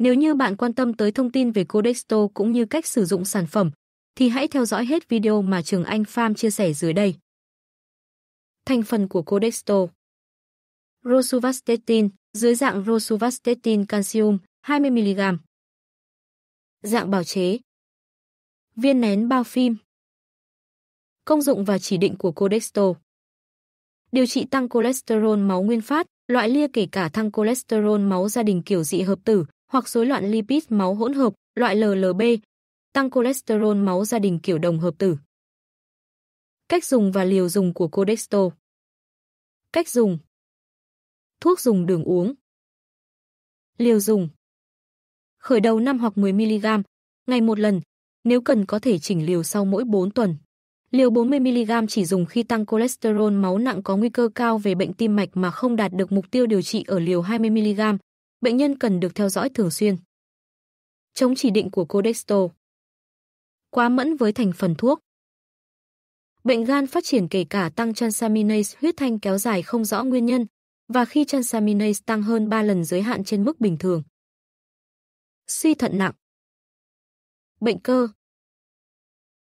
Nếu như bạn quan tâm tới thông tin về Codexto cũng như cách sử dụng sản phẩm, thì hãy theo dõi hết video mà Trường Anh Farm chia sẻ dưới đây. Thành phần của Codexto Rosuvastatin dưới dạng Rosuvastatin calcium 20mg Dạng bào chế Viên nén bao phim Công dụng và chỉ định của Codexto Điều trị tăng cholesterol máu nguyên phát, loại lia kể cả tăng cholesterol máu gia đình kiểu dị hợp tử, hoặc rối loạn lipid máu hỗn hợp, loại LLB, tăng cholesterol máu gia đình kiểu đồng hợp tử. Cách dùng và liều dùng của Codexto Cách dùng Thuốc dùng đường uống Liều dùng Khởi đầu 5 hoặc 10mg, ngày một lần, nếu cần có thể chỉnh liều sau mỗi 4 tuần. Liều 40mg chỉ dùng khi tăng cholesterol máu nặng có nguy cơ cao về bệnh tim mạch mà không đạt được mục tiêu điều trị ở liều 20mg, bệnh nhân cần được theo dõi thường xuyên. Chống chỉ định của Codexto Quá mẫn với thành phần thuốc Bệnh gan phát triển kể cả tăng transaminase huyết thanh kéo dài không rõ nguyên nhân và khi transaminase tăng hơn 3 lần giới hạn trên mức bình thường. Suy thận nặng Bệnh cơ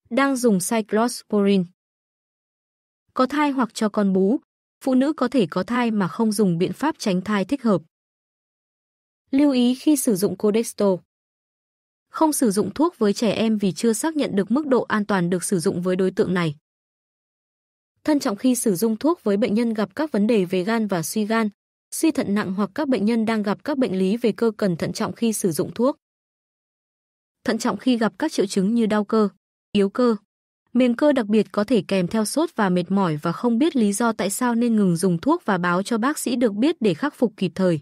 Đang dùng cyclosporin Có thai hoặc cho con bú, phụ nữ có thể có thai mà không dùng biện pháp tránh thai thích hợp. Lưu ý khi sử dụng Codexto. Không sử dụng thuốc với trẻ em vì chưa xác nhận được mức độ an toàn được sử dụng với đối tượng này. Thân trọng khi sử dụng thuốc với bệnh nhân gặp các vấn đề về gan và suy gan, suy thận nặng hoặc các bệnh nhân đang gặp các bệnh lý về cơ cần thận trọng khi sử dụng thuốc. Thận trọng khi gặp các triệu chứng như đau cơ, yếu cơ, miếng cơ đặc biệt có thể kèm theo sốt và mệt mỏi và không biết lý do tại sao nên ngừng dùng thuốc và báo cho bác sĩ được biết để khắc phục kịp thời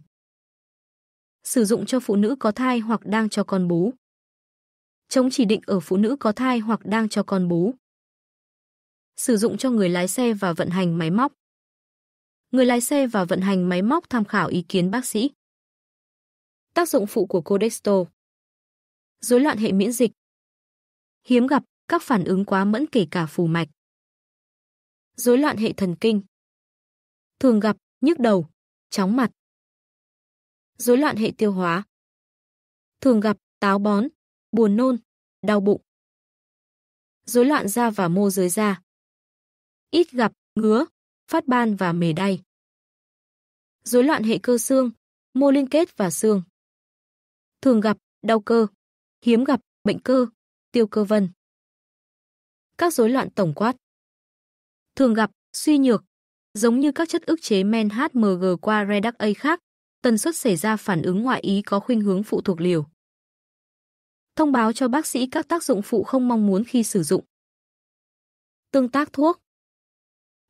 sử dụng cho phụ nữ có thai hoặc đang cho con bú. Chống chỉ định ở phụ nữ có thai hoặc đang cho con bú. Sử dụng cho người lái xe và vận hành máy móc. Người lái xe và vận hành máy móc tham khảo ý kiến bác sĩ. Tác dụng phụ của Codextro. Rối loạn hệ miễn dịch. Hiếm gặp các phản ứng quá mẫn kể cả phù mạch. Rối loạn hệ thần kinh. Thường gặp nhức đầu, chóng mặt, rối loạn hệ tiêu hóa. Thường gặp táo bón, buồn nôn, đau bụng. Rối loạn da và mô dưới da. Ít gặp ngứa, phát ban và mề đay. Rối loạn hệ cơ xương, mô liên kết và xương. Thường gặp đau cơ, hiếm gặp bệnh cơ, tiêu cơ vân. Các rối loạn tổng quát. Thường gặp suy nhược, giống như các chất ức chế men HMG qua reductase khác, tần suất xảy ra phản ứng ngoại ý có khuynh hướng phụ thuộc liều. Thông báo cho bác sĩ các tác dụng phụ không mong muốn khi sử dụng. Tương tác thuốc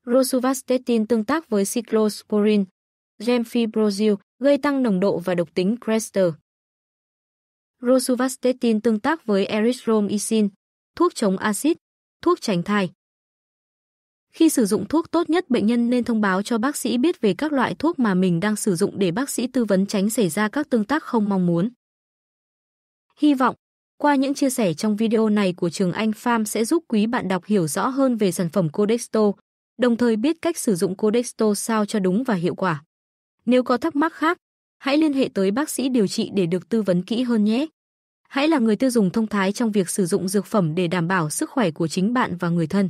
Rosuvastatin tương tác với cyclosporin, gemfibrozil, gây tăng nồng độ và độc tính crester. Rosuvastatin tương tác với erythromycin, thuốc chống axit, thuốc tránh thai. Khi sử dụng thuốc tốt nhất bệnh nhân nên thông báo cho bác sĩ biết về các loại thuốc mà mình đang sử dụng để bác sĩ tư vấn tránh xảy ra các tương tác không mong muốn. Hy vọng, qua những chia sẻ trong video này của Trường Anh Farm sẽ giúp quý bạn đọc hiểu rõ hơn về sản phẩm Codexto, đồng thời biết cách sử dụng Codexto sao cho đúng và hiệu quả. Nếu có thắc mắc khác, hãy liên hệ tới bác sĩ điều trị để được tư vấn kỹ hơn nhé. Hãy là người tiêu dùng thông thái trong việc sử dụng dược phẩm để đảm bảo sức khỏe của chính bạn và người thân.